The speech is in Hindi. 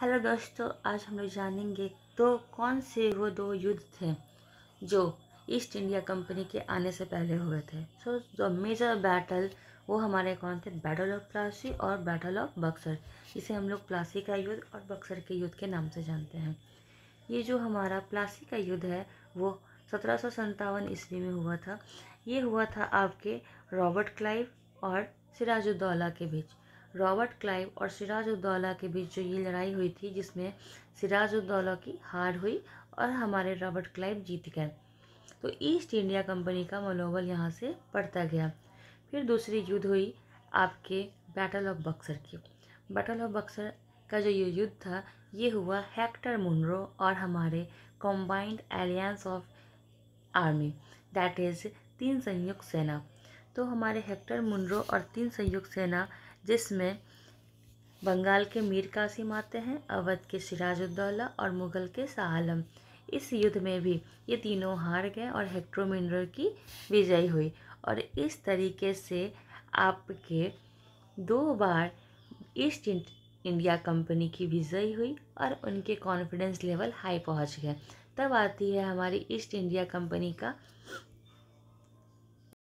हेलो दोस्तों आज हम लोग जानेंगे तो कौन से वो दो युद्ध थे जो ईस्ट इंडिया कंपनी के आने से पहले हुए थे सो जो मेजर बैटल वो हमारे कौन थे बैटल ऑफ प्लासी और बैटल ऑफ बक्सर इसे हम लोग प्लासी का युद्ध और बक्सर के युद्ध के नाम से जानते हैं ये जो हमारा प्लासी का युद्ध है वो सत्रह सौ ईस्वी में हुआ था ये हुआ था आपके रॉबर्ट क्लाइव और सिराजुद्दौला के बीच रॉबर्ट क्लाइव और सिराजुद्दौला के बीच जो ये लड़ाई हुई थी जिसमें सिराजुद्दौला की हार हुई और हमारे रॉबर्ट क्लाइव जीत गए तो ईस्ट इंडिया कंपनी का मनोबल यहाँ से बढ़ता गया फिर दूसरी युद्ध हुई आपके बैटल ऑफ बक्सर की बैटल ऑफ बक्सर का जो ये युद्ध था ये हुआ हेक्टर मुनरो और हमारे combined alliance of army that is तीन संयुक्त सेना तो हमारे हेक्टर मुनरो और तीन संयुक्त सेना जिसमें बंगाल के मीर कासिम आते हैं अवध के सिराजुद्दौला और मुगल के शाहआलम इस युद्ध में भी ये तीनों हार गए और हेक्टर मुनरो की विजय हुई और इस तरीके से आपके दो बार ईस्ट इंडिया कंपनी की विजयी हुई और उनके कॉन्फिडेंस लेवल हाई पहुंच गए तब आती है हमारी ईस्ट इंडिया कंपनी का